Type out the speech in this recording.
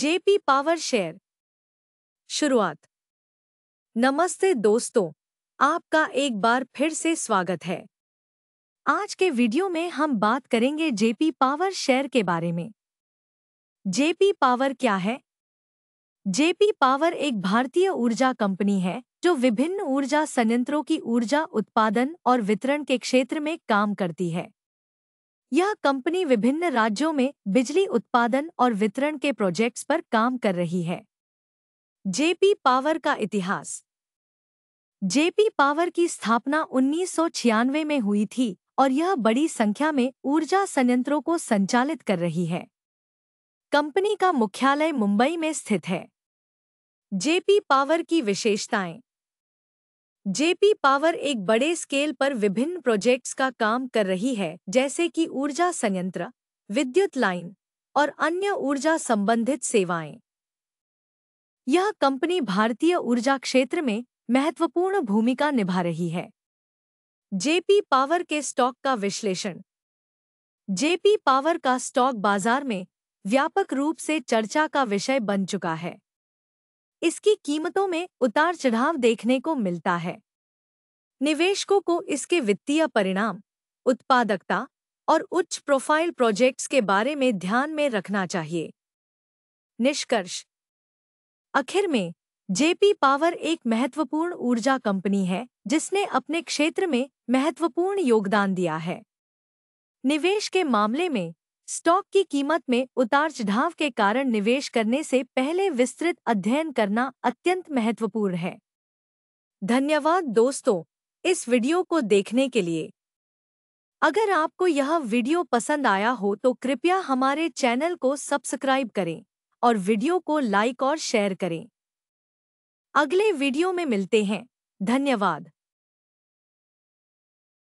JP power share शुरुआत नमस्ते दोस्तों आपका एक बार फिर से स्वागत है आज के वीडियो में हम बात करेंगे जेपी पावर शेयर के बारे में जेपी पावर क्या है जेपी पावर एक भारतीय ऊर्जा कंपनी है जो विभिन्न ऊर्जा संयंत्रों की ऊर्जा उत्पादन और वितरण के क्षेत्र में काम करती है यह कंपनी विभिन्न राज्यों में बिजली उत्पादन और वितरण के प्रोजेक्ट्स पर काम कर रही है जेपी पावर का इतिहास जेपी पावर की स्थापना उन्नीस में हुई थी और यह बड़ी संख्या में ऊर्जा संयंत्रों को संचालित कर रही है कंपनी का मुख्यालय मुंबई में स्थित है जेपी पावर की विशेषताएं जेपी पावर एक बड़े स्केल पर विभिन्न प्रोजेक्ट्स का काम कर रही है जैसे कि ऊर्जा संयंत्र विद्युत लाइन और अन्य ऊर्जा संबंधित सेवाएं यह कंपनी भारतीय ऊर्जा क्षेत्र में महत्वपूर्ण भूमिका निभा रही है जेपी पावर के स्टॉक का विश्लेषण जेपी पावर का स्टॉक बाजार में व्यापक रूप से चर्चा का विषय बन चुका है इसकी कीमतों में उतार चढ़ाव देखने को मिलता है निवेशकों को इसके वित्तीय परिणाम उत्पादकता और उच्च प्रोफाइल प्रोजेक्ट्स के बारे में ध्यान में रखना चाहिए निष्कर्ष आखिर में जेपी पावर एक महत्वपूर्ण ऊर्जा कंपनी है जिसने अपने क्षेत्र में महत्वपूर्ण योगदान दिया है निवेश के मामले में स्टॉक की कीमत में उतार चढ़ाव के कारण निवेश करने से पहले विस्तृत अध्ययन करना अत्यंत महत्वपूर्ण है धन्यवाद दोस्तों इस वीडियो को देखने के लिए अगर आपको यह वीडियो पसंद आया हो तो कृपया हमारे चैनल को सब्सक्राइब करें और वीडियो को लाइक और शेयर करें अगले वीडियो में मिलते हैं धन्यवाद